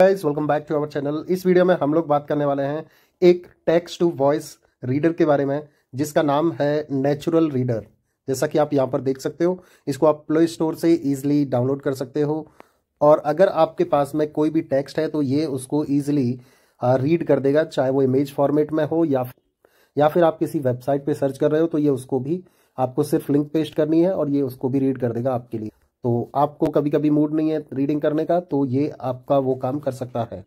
Guys welcome back to our channel इस video में हम लोग बात करने वाले हैं एक टेक्स्ट टू वॉइस रीडर के बारे में जिसका नाम है नेचुरल रीडर जैसा कि आप यहाँ पर देख सकते हो इसको आप प्ले स्टोर से इजीली डाउनलोड कर सकते हो और अगर आपके पास में कोई भी टेक्स्ट है तो ये उसको ईजिली रीड कर देगा चाहे वो इमेज फॉर्मेट में हो या या फिर आप किसी वेबसाइट पर सर्च कर रहे हो तो ये उसको भी आपको सिर्फ लिंक पेस्ट करनी है और ये उसको भी रीड कर देगा आपके लिए तो आपको कभी कभी मूड नहीं है रीडिंग करने का तो ये आपका वो काम कर सकता है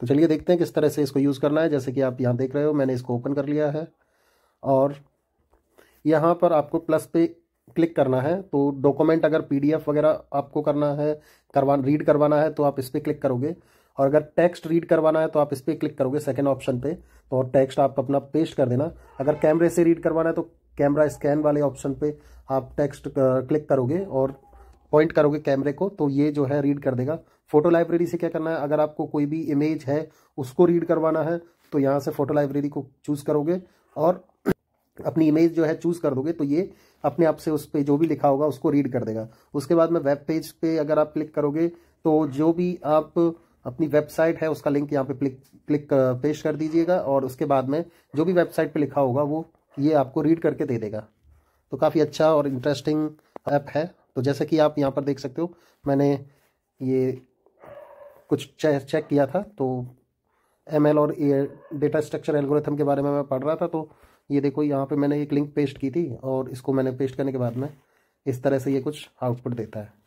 तो चलिए देखते हैं किस तरह से इसको यूज़ करना है जैसे कि आप यहाँ देख रहे हो मैंने इसको ओपन कर लिया है और यहाँ पर आपको प्लस पे क्लिक करना है तो डॉक्यूमेंट अगर पीडीएफ वगैरह आपको करना है करवा रीड करवाना है तो आप इस पर क्लिक करोगे और अगर टेक्स्ट रीड करवाना है तो आप इस पर क्लिक करोगे सेकेंड ऑप्शन पर तो और टेक्स्ट आप अपना पेस्ट कर देना अगर कैमरे से रीड करवाना है तो कैमरा स्कैन वाले ऑप्शन पे आप टेक्स्ट क्लिक करोगे और पॉइंट करोगे कैमरे को तो ये जो है रीड कर देगा फोटो लाइब्रेरी से क्या करना है अगर आपको कोई भी इमेज है उसको रीड करवाना है तो यहाँ से फोटो लाइब्रेरी को चूज़ करोगे और अपनी इमेज जो है चूज़ कर दोगे तो ये अपने आप से उस पर जो भी लिखा होगा उसको रीड कर देगा उसके बाद में वेब पेज पे अगर आप क्लिक करोगे तो जो भी आप अपनी वेबसाइट है उसका लिंक यहाँ पे क्लिक क्लिक पेश कर दीजिएगा और उसके बाद में जो भी वेबसाइट पे लिखा होगा वो ये आपको रीड करके दे देगा तो काफ़ी अच्छा और इंटरेस्टिंग ऐप है तो जैसा कि आप यहाँ पर देख सकते हो मैंने ये कुछ चेक किया था तो एम और ए डेटा स्ट्रक्चर एल्गोरिथम के बारे में मैं पढ़ रहा था तो ये देखो यहाँ पे मैंने एक लिंक पेस्ट की थी और इसको मैंने पेस्ट करने के बाद में इस तरह से ये कुछ आउटपुट देता है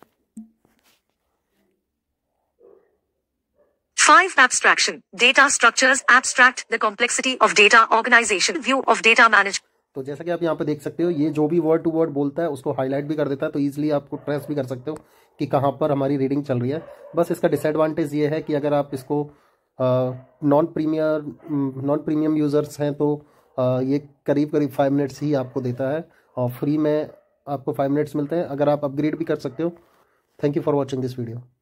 Five abstraction data structures abstract the complexity of data organization view of data management. तो जैसा कि आप यहाँ पे देख सकते हो ये जो भी वर्ड टू वर्ड बोलता है उसको हाईलाइट भी कर देता है तो ईजिली आपको ट्रेस भी कर सकते हो कि कहाँ पर हमारी रीडिंग चल रही है बस इसका डिसएडवांटेज ये है कि अगर आप इसको non premier non premium users हैं तो आ, ये करीब करीब फाइव मिनट्स ही आपको देता है और फ्री में आपको फाइव मिनट्स मिलते हैं अगर आप अपग्रेड भी कर सकते हो thank you for watching this video